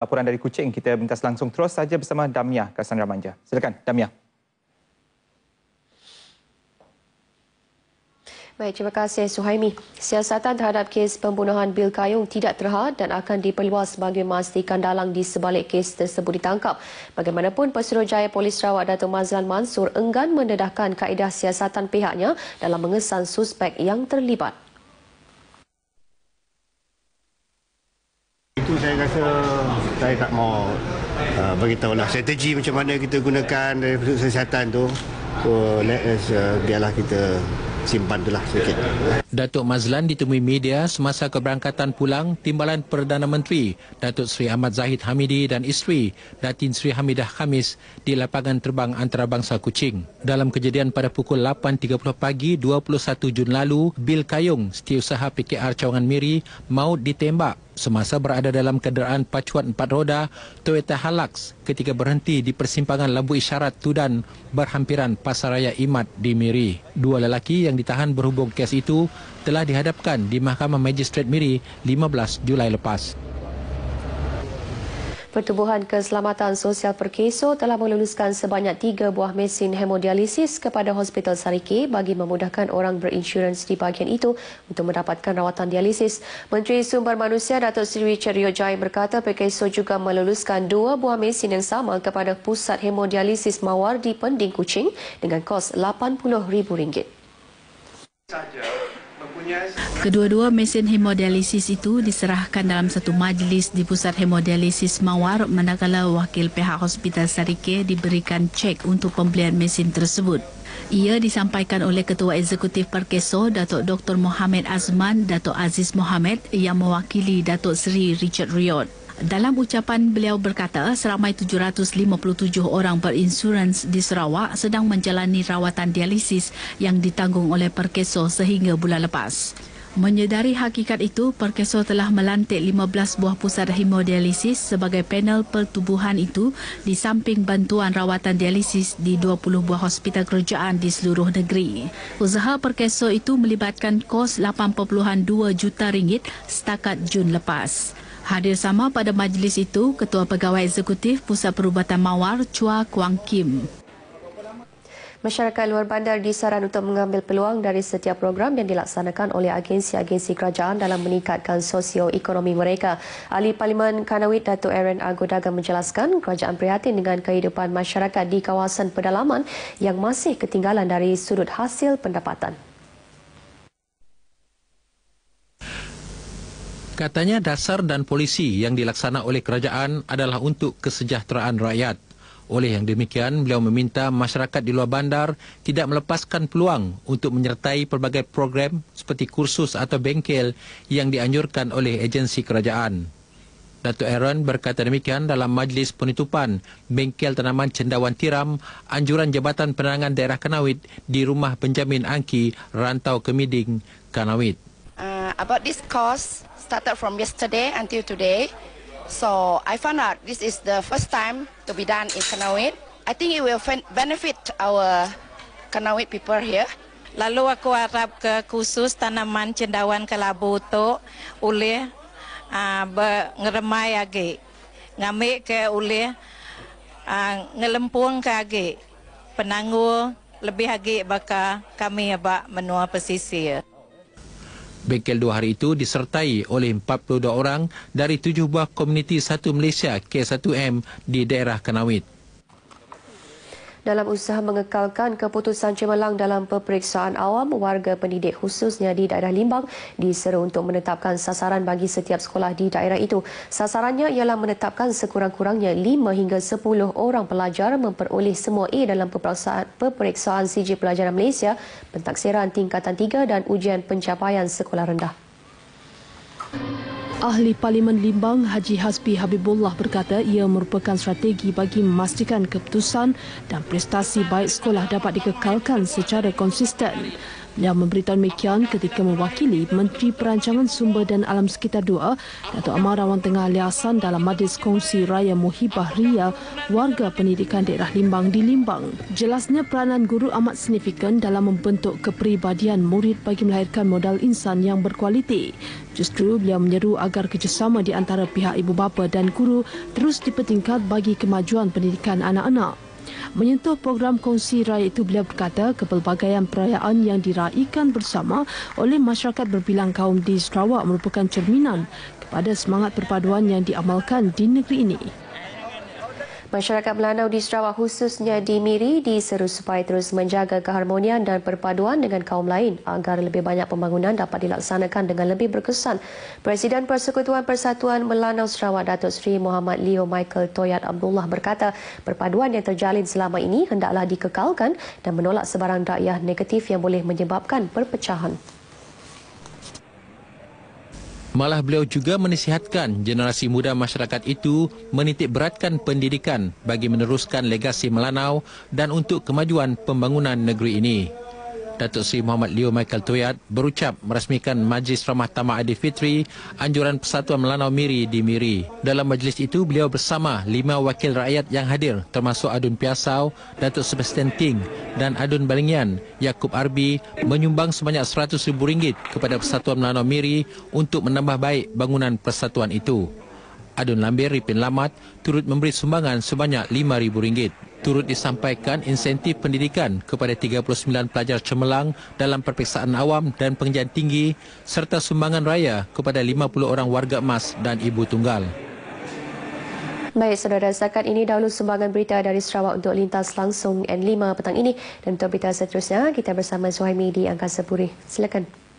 laporan dari Kucing, Kita bintas langsung terus saja bersama Damia Kasandra Manja. Silakan Damia. Baik, terima kasih Suhaimi. Siasatan terhadap kes pembunuhan Bill Kayung tidak terhad dan akan diperluas bagi memastikan dalang di sebalik kes tersebut ditangkap. Bagaimanapun, Pesuruhjaya Polis Sarawak Dato' Mazlan Mansur enggan mendedahkan kaedah siasatan pihaknya dalam mengesan suspek yang terlibat. Itu saya rasa saya tak mau uh, beritahu lah strategi macam mana kita gunakan dari kesihatan tu so let us uh, biarlah kita simpan dulu lah sikit. Datuk Mazlan ditemui media semasa keberangkatan pulang timbalan Perdana Menteri Datuk Seri Ahmad Zahid Hamidi dan isteri Datin Seri Hamidah Khamis di lapangan terbang antarabangsa Kuching. Dalam kejadian pada pukul 8.30 pagi 21 Jun lalu, Bil Kayung, setiausaha PKR Cawangan Miri, maut ditembak semasa berada dalam kenderaan pacuan empat roda Toyota Hilux ketika berhenti di persimpangan lampu isyarat Tudan berhampiran Pasaraya Imat di Miri. Dua lelaki yang ditahan berhubung kes itu telah dihadapkan di Mahkamah Magistrate Miri 15 Julai lepas. Pertubuhan Keselamatan Sosial Perkeso telah meluluskan sebanyak tiga buah mesin hemodialisis kepada Hospital Sariki bagi memudahkan orang berinsurans di bahagian itu untuk mendapatkan rawatan dialisis. Menteri Sumber Manusia Datuk Sri Wicaryo Jai berkata Perkeso juga meluluskan dua buah mesin yang sama kepada Pusat Hemodialisis Mawar di Pending Kuching dengan kos RM80,000. Saja Kedua-dua mesin hemodialisis itu diserahkan dalam satu majlis di pusat hemodialisis Mawar manakala wakil pihak hospital Sarike diberikan cek untuk pembelian mesin tersebut. Ia disampaikan oleh Ketua Eksekutif Perkeso Datuk Dr. Mohamed Azman Datuk Aziz Mohamed, yang mewakili Datuk Seri Richard Riot. Dalam ucapan beliau berkata, seramai 757 orang berinsurans di Sarawak sedang menjalani rawatan dialisis yang ditanggung oleh Perkeso sehingga bulan lepas. Menyedari hakikat itu, Perkeso telah melantik 15 buah pusat hemodialisis sebagai panel pertubuhan itu di samping bantuan rawatan dialisis di 20 buah hospital kerajaan di seluruh negeri. Usaha Perkeso itu melibatkan kos 8.2 juta ringgit setakat Jun lepas. Hadir sama pada majlis itu Ketua Pegawai Eksekutif Pusat Perubatan Mawar Chua Kuang Kim. Masyarakat luar bandar disaran untuk mengambil peluang dari setiap program yang dilaksanakan oleh agensi-agensi kerajaan dalam meningkatkan sosioekonomi mereka. Ahli Parlimen Kanawit Datuk Aaron Agudaga menjelaskan kerajaan prihatin dengan kehidupan masyarakat di kawasan pedalaman yang masih ketinggalan dari sudut hasil pendapatan. Katanya dasar dan polisi yang dilaksana oleh kerajaan adalah untuk kesejahteraan rakyat. Oleh yang demikian, beliau meminta masyarakat di luar bandar tidak melepaskan peluang untuk menyertai pelbagai program seperti kursus atau bengkel yang dianjurkan oleh agensi kerajaan. Datuk Aaron berkata demikian dalam majlis penutupan bengkel tanaman cendawan tiram anjuran Jabatan Penerangan Daerah Kanawit di rumah Benjamin Angki, Rantau Kemiding, Kanawit uh, about this course started from yesterday until today. So I found out this is the first time to be done in Kanawit. I think it will benefit our Kanawit people here. Lalu aku harap ke khusus tanaman cendawan kelabu itu boleh uh, ngeremai lagi. Ngamik ke boleh uh, ngelempung ke lagi. Penanggul lebih lagi bakal kami abak menua pesisir. Bengkel dua hari itu disertai oleh 42 orang dari tujuh buah komuniti Satu Malaysia K1M di daerah Kenawit dalam usaha mengekalkan keputusan cemerlang dalam peperiksaan awam warga pendidik khususnya di daerah Limbang diseru untuk menetapkan sasaran bagi setiap sekolah di daerah itu. Sasarannya ialah menetapkan sekurang-kurangnya 5 hingga 10 orang pelajar memperoleh semua A dalam peperiksaan CG Pelajaran Malaysia, pentaksiran tingkatan 3 dan ujian pencapaian sekolah rendah. Ahli Parlimen Limbang Haji Hasbi Habibullah berkata ia merupakan strategi bagi memastikan keputusan dan prestasi baik sekolah dapat dikekalkan secara konsisten. Beliau memberitahu demikian ketika mewakili Menteri Perancangan Sumber dan Alam Sekitar II, Datuk Amar Rawan Tengah Ali Hassan dalam Majlis Kongsi Raya Muhibah Ria, warga pendidikan daerah Limbang di Limbang. Jelasnya peranan guru amat signifikan dalam membentuk kepribadian murid bagi melahirkan modal insan yang berkualiti. Justru beliau menyeru agar kerjasama di antara pihak ibu bapa dan guru terus dipertingkat bagi kemajuan pendidikan anak-anak. Menyentuh program kongsi raya itu beliau berkata kepelbagaian perayaan yang diraikan bersama oleh masyarakat berbilang kaum di Sarawak merupakan cerminan kepada semangat perpaduan yang diamalkan di negeri ini. Masyarakat Melanau di Sarawak khususnya di Miri diseru supaya terus menjaga keharmonian dan perpaduan dengan kaum lain agar lebih banyak pembangunan dapat dilaksanakan dengan lebih berkesan. Presiden Persekutuan Persatuan Melanau Sarawak Datuk Seri Muhammad Leo Michael Toyat Abdullah berkata perpaduan yang terjalin selama ini hendaklah dikekalkan dan menolak sebarang daya negatif yang boleh menyebabkan perpecahan. Malah beliau juga menasihatkan generasi muda masyarakat itu menitik beratkan pendidikan bagi meneruskan legasi Melanau dan untuk kemajuan pembangunan negeri ini. Datuk Seri Muhammad Leo Michael Tuyat berucap merasmikan Majlis Ramah Tamak Fitri, Anjuran Persatuan Melanau Miri di Miri. Dalam majlis itu, beliau bersama lima wakil rakyat yang hadir termasuk Adun Piasau, Datuk Sebastian Ting dan Adun Balingian, Yaakob Arbi menyumbang sebanyak rm ringgit kepada Persatuan Melanau Miri untuk menambah baik bangunan persatuan itu. Adun Lambir Ripin Lamat turut memberi sumbangan sebanyak RM5,000 turut disampaikan insentif pendidikan kepada 39 pelajar cemerlang dalam perpeksaan awam dan pengajian tinggi serta sumbangan raya kepada 50 orang warga emas dan ibu tunggal. Baik, saudara setakat ini dahulu sumbangan berita dari Sarawak untuk lintas langsung N5 petang ini. Dan untuk berita seterusnya, kita bersama Suhaimi di Angkasa Puri. Silakan.